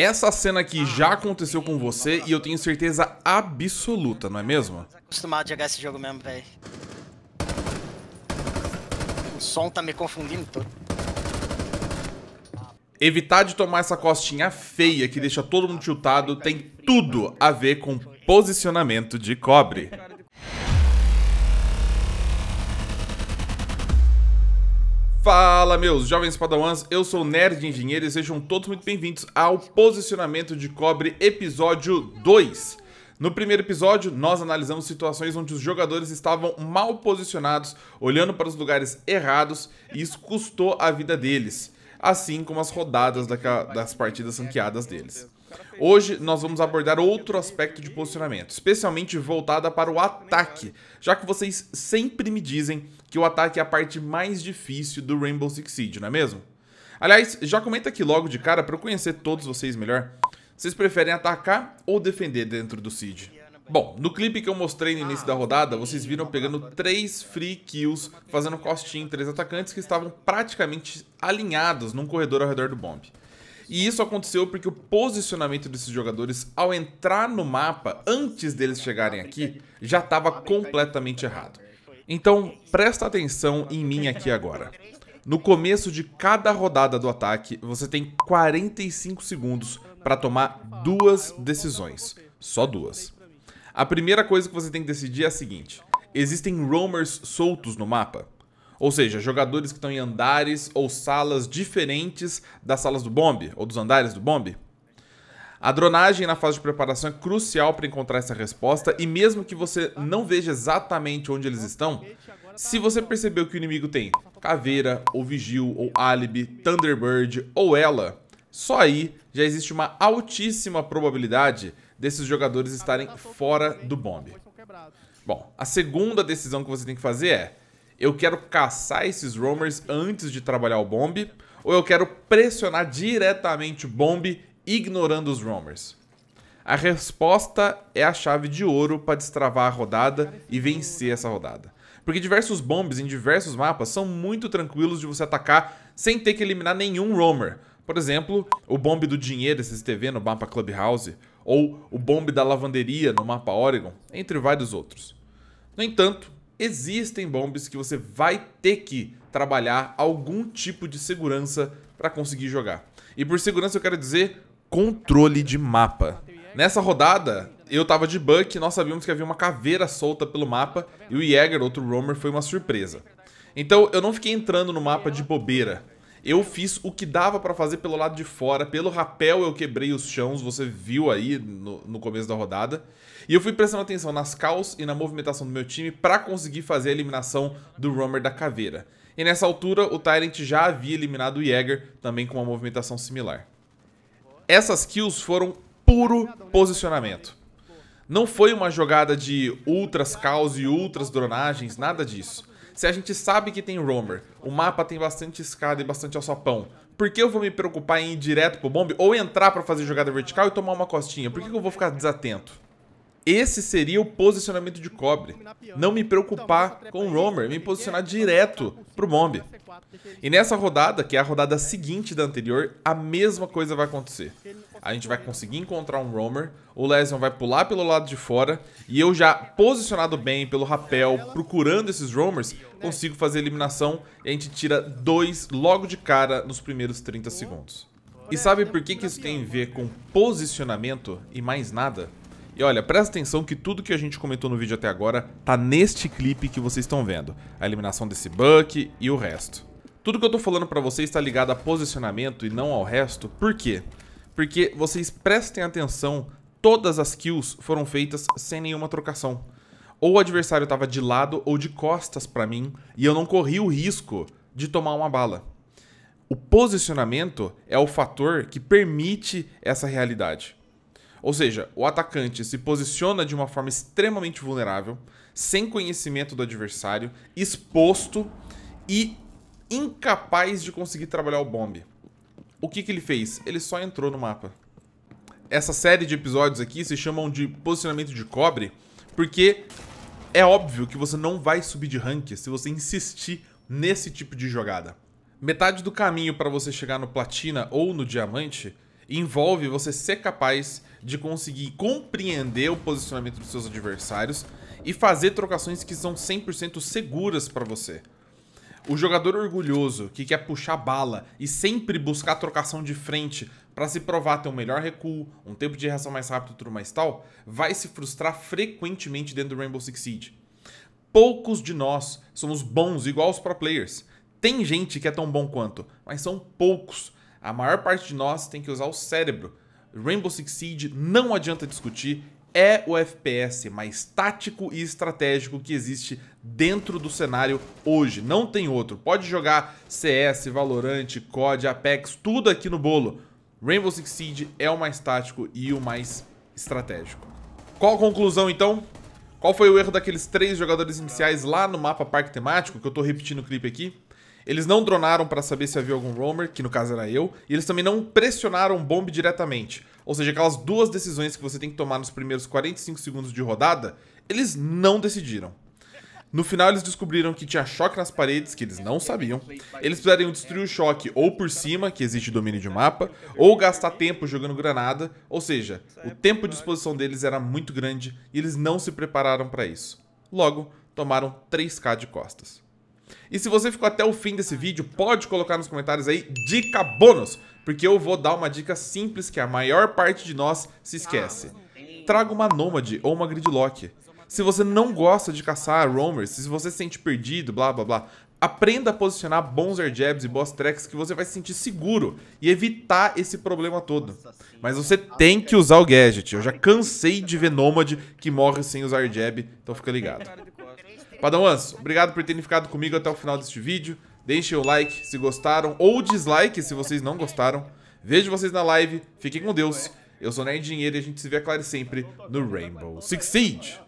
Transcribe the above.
Essa cena aqui já aconteceu com você e eu tenho certeza absoluta, não é mesmo? Acostumado a jogar esse jogo mesmo, velho. O som tá me confundindo todo. Evitar de tomar essa costinha feia que deixa todo mundo chutado tem tudo a ver com posicionamento de cobre. Fala, meus jovens padawans, eu sou o Nerd Engenheiro e sejam todos muito bem-vindos ao Posicionamento de Cobre Episódio 2. No primeiro episódio, nós analisamos situações onde os jogadores estavam mal posicionados, olhando para os lugares errados e isso custou a vida deles, assim como as rodadas das partidas ranqueadas deles. Hoje nós vamos abordar outro aspecto de posicionamento, especialmente voltada para o ataque, já que vocês sempre me dizem que o ataque é a parte mais difícil do Rainbow Six Siege, não é mesmo? Aliás, já comenta aqui logo de cara para eu conhecer todos vocês melhor. Vocês preferem atacar ou defender dentro do Siege? Bom, no clipe que eu mostrei no início da rodada, vocês viram pegando 3 free kills, fazendo costinha em 3 atacantes que estavam praticamente alinhados num corredor ao redor do bombe. E isso aconteceu porque o posicionamento desses jogadores ao entrar no mapa, antes deles chegarem aqui, já estava completamente errado. Então, presta atenção em mim aqui agora. No começo de cada rodada do ataque, você tem 45 segundos para tomar duas decisões. Só duas. A primeira coisa que você tem que decidir é a seguinte: existem roamers soltos no mapa? Ou seja, jogadores que estão em andares ou salas diferentes das salas do bombe ou dos andares do bombe. A dronagem na fase de preparação é crucial para encontrar essa resposta e mesmo que você não veja exatamente onde eles estão, se você percebeu que o inimigo tem Caveira, ou Vigil, ou Alibi, Thunderbird ou Ela, só aí já existe uma altíssima probabilidade desses jogadores estarem fora do bombe. Bom, a segunda decisão que você tem que fazer é eu quero caçar esses roamers antes de trabalhar o bomb, ou eu quero pressionar diretamente o bomb ignorando os roamers? A resposta é a chave de ouro para destravar a rodada e vencer essa rodada. Porque diversos bombs em diversos mapas são muito tranquilos de você atacar sem ter que eliminar nenhum roamer. Por exemplo, o bomb do dinheiro SSTV no mapa Clubhouse, ou o bomb da lavanderia no mapa Oregon, entre vários outros. No entanto, existem bombs que você vai ter que trabalhar algum tipo de segurança para conseguir jogar. E por segurança eu quero dizer controle de mapa. Nessa rodada, eu tava de Buck, nós sabíamos que havia uma caveira solta pelo mapa e o Jäger, outro roamer, foi uma surpresa. Então eu não fiquei entrando no mapa de bobeira. Eu fiz o que dava para fazer pelo lado de fora. Pelo rapel eu quebrei os chãos, você viu aí no, no começo da rodada. E eu fui prestando atenção nas calls e na movimentação do meu time para conseguir fazer a eliminação do Roamer da Caveira. E nessa altura, o Tyrant já havia eliminado o Jäger, também com uma movimentação similar. Essas kills foram puro posicionamento. Não foi uma jogada de ultras caos e ultras dronagens, nada disso. Se a gente sabe que tem roamer, o mapa tem bastante escada e bastante alçapão, por que eu vou me preocupar em ir direto pro bombe ou entrar para fazer jogada vertical e tomar uma costinha? Por que, que eu vou ficar desatento? Esse seria o posicionamento de cobre. Não me preocupar com o roamer, me posicionar direto pro bombe. E nessa rodada, que é a rodada seguinte da anterior, a mesma coisa vai acontecer a gente vai conseguir encontrar um roamer, o Lesion vai pular pelo lado de fora, e eu já posicionado bem pelo rapel, procurando esses roamers, consigo fazer a eliminação e a gente tira dois logo de cara nos primeiros 30 segundos. E sabe por que, que isso tem a ver com posicionamento e mais nada? E olha, presta atenção que tudo que a gente comentou no vídeo até agora tá neste clipe que vocês estão vendo. A eliminação desse Buck e o resto. Tudo que eu tô falando pra vocês está ligado a posicionamento e não ao resto, por quê? porque vocês prestem atenção, todas as kills foram feitas sem nenhuma trocação. Ou o adversário estava de lado ou de costas para mim e eu não corri o risco de tomar uma bala. O posicionamento é o fator que permite essa realidade. Ou seja, o atacante se posiciona de uma forma extremamente vulnerável, sem conhecimento do adversário, exposto e incapaz de conseguir trabalhar o bombe. O que, que ele fez? Ele só entrou no mapa. Essa série de episódios aqui se chamam de posicionamento de cobre, porque é óbvio que você não vai subir de rank se você insistir nesse tipo de jogada. Metade do caminho para você chegar no platina ou no diamante envolve você ser capaz de conseguir compreender o posicionamento dos seus adversários e fazer trocações que são 100% seguras para você. O jogador orgulhoso, que quer puxar bala e sempre buscar trocação de frente para se provar ter um melhor recuo, um tempo de reação mais rápido e tudo mais tal, vai se frustrar frequentemente dentro do Rainbow Six Siege. Poucos de nós somos bons igual os pro players. Tem gente que é tão bom quanto, mas são poucos. A maior parte de nós tem que usar o cérebro. Rainbow Six Siege não adianta discutir, é o FPS mais tático e estratégico que existe dentro do cenário hoje. Não tem outro. Pode jogar CS, Valorant, COD, Apex, tudo aqui no bolo. Rainbow Six Siege é o mais tático e o mais estratégico. Qual a conclusão, então? Qual foi o erro daqueles três jogadores iniciais lá no mapa Parque Temático, que eu tô repetindo o clipe aqui? Eles não dronaram para saber se havia algum roamer, que no caso era eu, e eles também não pressionaram bombe diretamente. Ou seja, aquelas duas decisões que você tem que tomar nos primeiros 45 segundos de rodada, eles não decidiram. No final, eles descobriram que tinha choque nas paredes, que eles não sabiam. Eles precisariam destruir o choque ou por cima, que existe domínio de mapa, ou gastar tempo jogando granada. Ou seja, o tempo de exposição deles era muito grande e eles não se prepararam para isso. Logo, tomaram 3k de costas. E se você ficou até o fim desse vídeo, pode colocar nos comentários aí dica bônus, porque eu vou dar uma dica simples que a maior parte de nós se esquece. Traga uma nômade ou uma gridlock. Se você não gosta de caçar roamers, se você se sente perdido, blá blá blá, aprenda a posicionar bons air jabs e boss tracks que você vai se sentir seguro e evitar esse problema todo. Mas você tem que usar o gadget. Eu já cansei de ver nômade que morre sem usar air jab, então fica ligado. Padawans, obrigado por terem ficado comigo até o final deste vídeo. Deixem o like se gostaram ou dislike se vocês não gostaram. Vejo vocês na live. Fiquem com Deus. Eu sou Nerd Dinheiro e a gente se vê, é claro, sempre no Rainbow Six Siege.